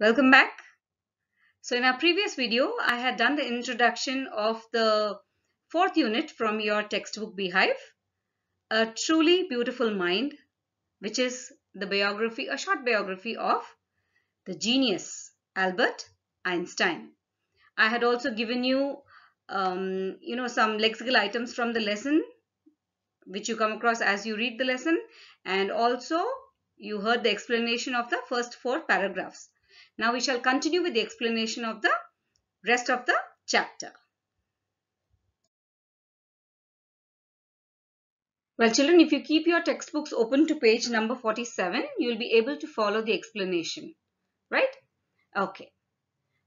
Welcome back. So in our previous video, I had done the introduction of the fourth unit from your textbook Beehive, A Truly Beautiful Mind, which is the biography, a short biography of the genius Albert Einstein. I had also given you, um, you know, some lexical items from the lesson, which you come across as you read the lesson. And also you heard the explanation of the first four paragraphs now we shall continue with the explanation of the rest of the chapter. Well children, if you keep your textbooks open to page number 47, you will be able to follow the explanation, right? Okay.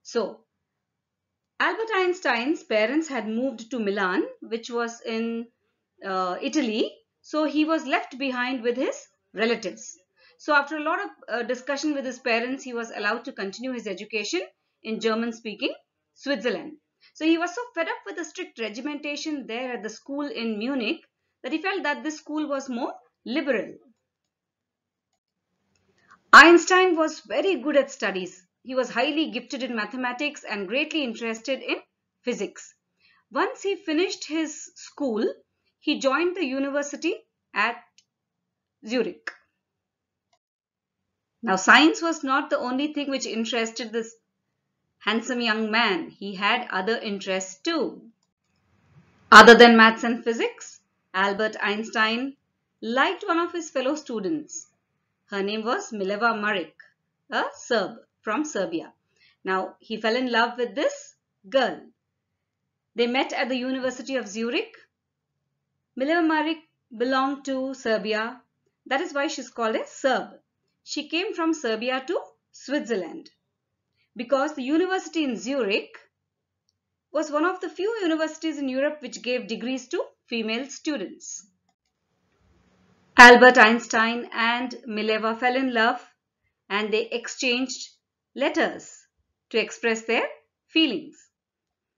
So, Albert Einstein's parents had moved to Milan, which was in uh, Italy. So, he was left behind with his relatives. So after a lot of uh, discussion with his parents, he was allowed to continue his education in German-speaking Switzerland. So he was so fed up with the strict regimentation there at the school in Munich that he felt that this school was more liberal. Einstein was very good at studies. He was highly gifted in mathematics and greatly interested in physics. Once he finished his school, he joined the university at Zurich. Now, science was not the only thing which interested this handsome young man. He had other interests too. Other than maths and physics, Albert Einstein liked one of his fellow students. Her name was Mileva Maric, a Serb from Serbia. Now, he fell in love with this girl. They met at the University of Zurich. Mileva Maric belonged to Serbia. That is why she's called a Serb she came from Serbia to Switzerland because the university in Zurich was one of the few universities in Europe which gave degrees to female students. Albert Einstein and Mileva fell in love and they exchanged letters to express their feelings.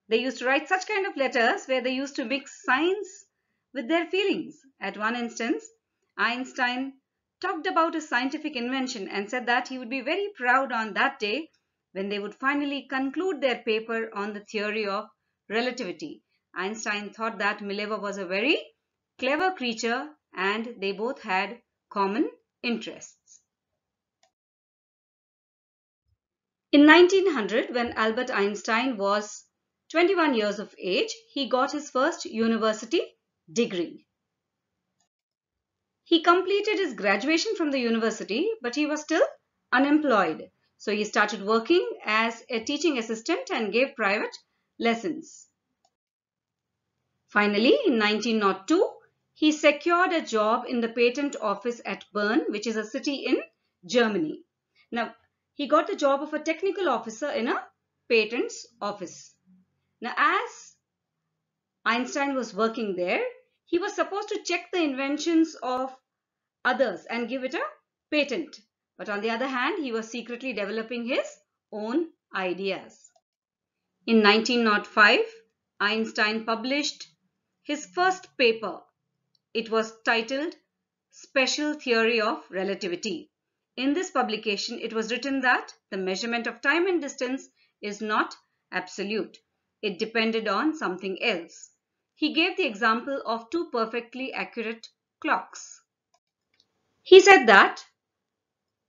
They used to write such kind of letters where they used to mix science with their feelings. At one instance, Einstein talked about a scientific invention and said that he would be very proud on that day when they would finally conclude their paper on the theory of relativity. Einstein thought that Mileva was a very clever creature and they both had common interests. In 1900, when Albert Einstein was 21 years of age, he got his first university degree. He completed his graduation from the university, but he was still unemployed. So he started working as a teaching assistant and gave private lessons. Finally, in 1902, he secured a job in the patent office at Bern, which is a city in Germany. Now, he got the job of a technical officer in a patents office. Now, as Einstein was working there, he was supposed to check the inventions of others and give it a patent. But on the other hand, he was secretly developing his own ideas. In 1905, Einstein published his first paper. It was titled Special Theory of Relativity. In this publication, it was written that the measurement of time and distance is not absolute. It depended on something else. He gave the example of two perfectly accurate clocks. He said that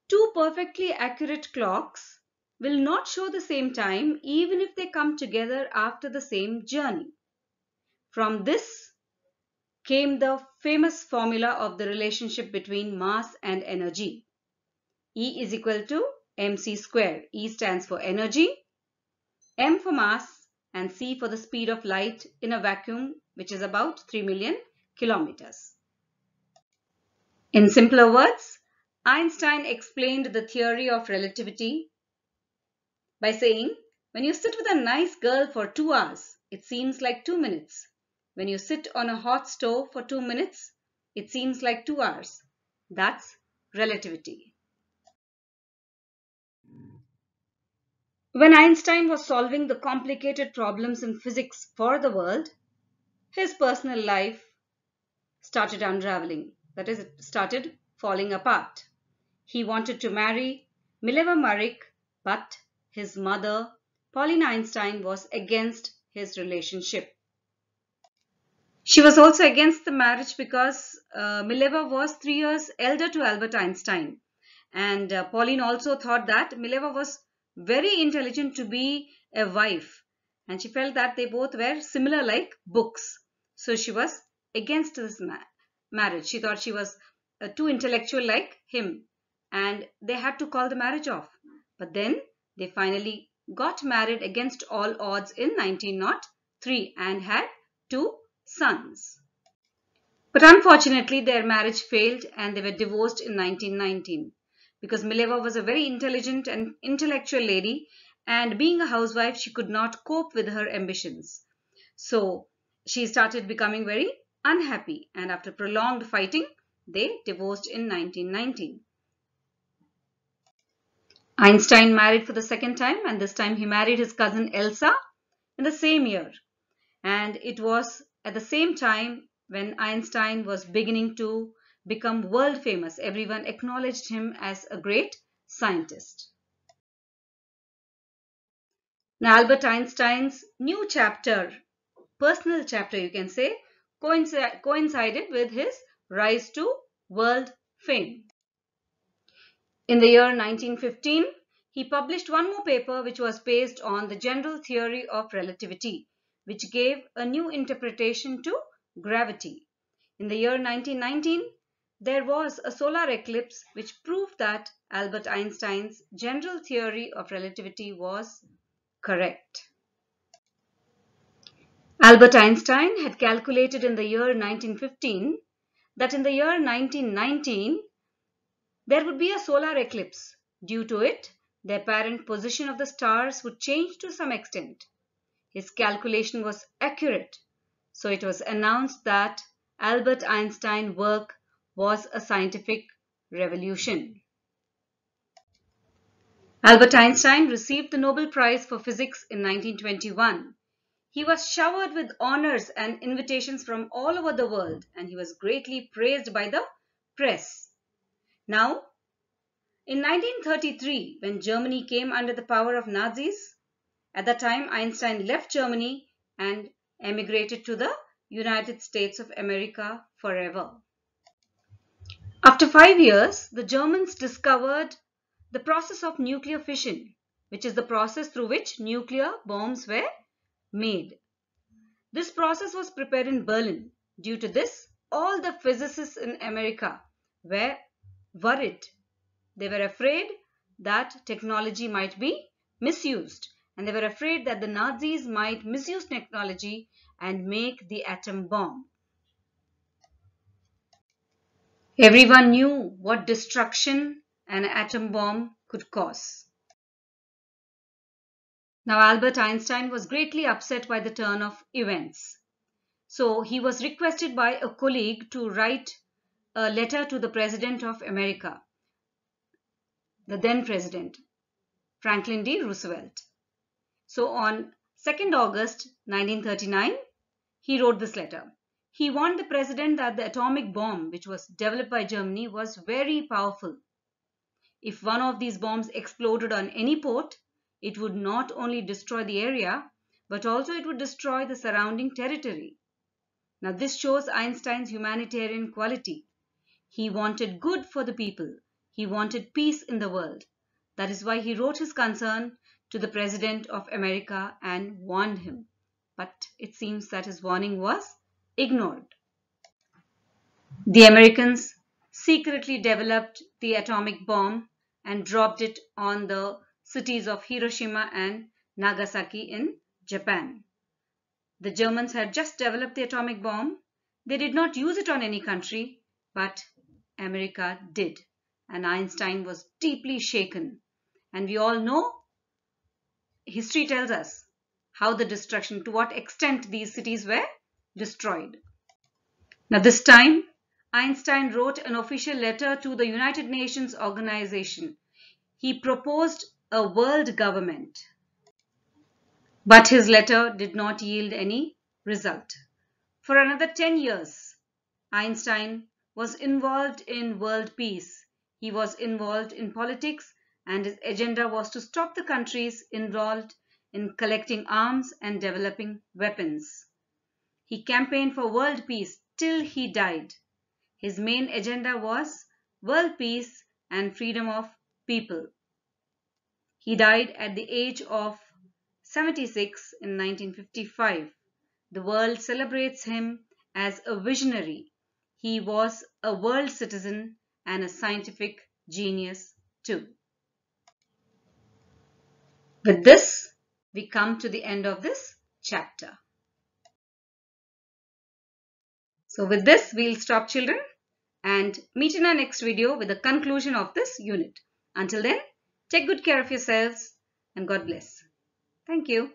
two perfectly accurate clocks will not show the same time even if they come together after the same journey. From this came the famous formula of the relationship between mass and energy. E is equal to mc squared. E stands for energy, m for mass and c for the speed of light in a vacuum which is about 3 million kilometers. In simpler words, Einstein explained the theory of relativity by saying, when you sit with a nice girl for two hours, it seems like two minutes. When you sit on a hot stove for two minutes, it seems like two hours. That's relativity. When Einstein was solving the complicated problems in physics for the world, his personal life started unraveling that is, started falling apart. He wanted to marry Mileva Marik, but his mother, Pauline Einstein, was against his relationship. She was also against the marriage because uh, Mileva was three years elder to Albert Einstein. And uh, Pauline also thought that Mileva was very intelligent to be a wife. And she felt that they both were similar like books. So she was against this marriage marriage. She thought she was uh, too intellectual like him and they had to call the marriage off. But then they finally got married against all odds in 1903 and had two sons. But unfortunately, their marriage failed and they were divorced in 1919 because Mileva was a very intelligent and intellectual lady and being a housewife, she could not cope with her ambitions. So she started becoming very unhappy and after prolonged fighting, they divorced in 1919. Einstein married for the second time and this time he married his cousin Elsa in the same year. And it was at the same time when Einstein was beginning to become world famous. Everyone acknowledged him as a great scientist. Now Albert Einstein's new chapter, personal chapter you can say, coincided with his rise to world fame. In the year 1915, he published one more paper which was based on the general theory of relativity, which gave a new interpretation to gravity. In the year 1919, there was a solar eclipse which proved that Albert Einstein's general theory of relativity was correct. Albert Einstein had calculated in the year 1915 that in the year 1919 there would be a solar eclipse. Due to it, the apparent position of the stars would change to some extent. His calculation was accurate, so it was announced that Albert Einstein's work was a scientific revolution. Albert Einstein received the Nobel Prize for Physics in 1921. He was showered with honors and invitations from all over the world and he was greatly praised by the press. Now, in 1933, when Germany came under the power of Nazis, at that time Einstein left Germany and emigrated to the United States of America forever. After five years, the Germans discovered the process of nuclear fission, which is the process through which nuclear bombs were made. This process was prepared in Berlin. Due to this, all the physicists in America were worried. They were afraid that technology might be misused and they were afraid that the Nazis might misuse technology and make the atom bomb. Everyone knew what destruction an atom bomb could cause. Now, Albert Einstein was greatly upset by the turn of events. So, he was requested by a colleague to write a letter to the President of America, the then President, Franklin D. Roosevelt. So, on 2nd August 1939, he wrote this letter. He warned the President that the atomic bomb, which was developed by Germany, was very powerful. If one of these bombs exploded on any port, it would not only destroy the area, but also it would destroy the surrounding territory. Now this shows Einstein's humanitarian quality. He wanted good for the people. He wanted peace in the world. That is why he wrote his concern to the President of America and warned him. But it seems that his warning was ignored. The Americans secretly developed the atomic bomb and dropped it on the cities of Hiroshima and Nagasaki in Japan. The Germans had just developed the atomic bomb. They did not use it on any country, but America did. And Einstein was deeply shaken. And we all know, history tells us how the destruction, to what extent these cities were destroyed. Now this time, Einstein wrote an official letter to the United Nations organization. He proposed a world government. But his letter did not yield any result. For another 10 years, Einstein was involved in world peace. He was involved in politics and his agenda was to stop the countries involved in collecting arms and developing weapons. He campaigned for world peace till he died. His main agenda was world peace and freedom of people. He died at the age of 76 in 1955. The world celebrates him as a visionary. He was a world citizen and a scientific genius too. With this, we come to the end of this chapter. So with this, we'll stop children and meet in our next video with the conclusion of this unit. Until then, Take good care of yourselves and God bless. Thank you.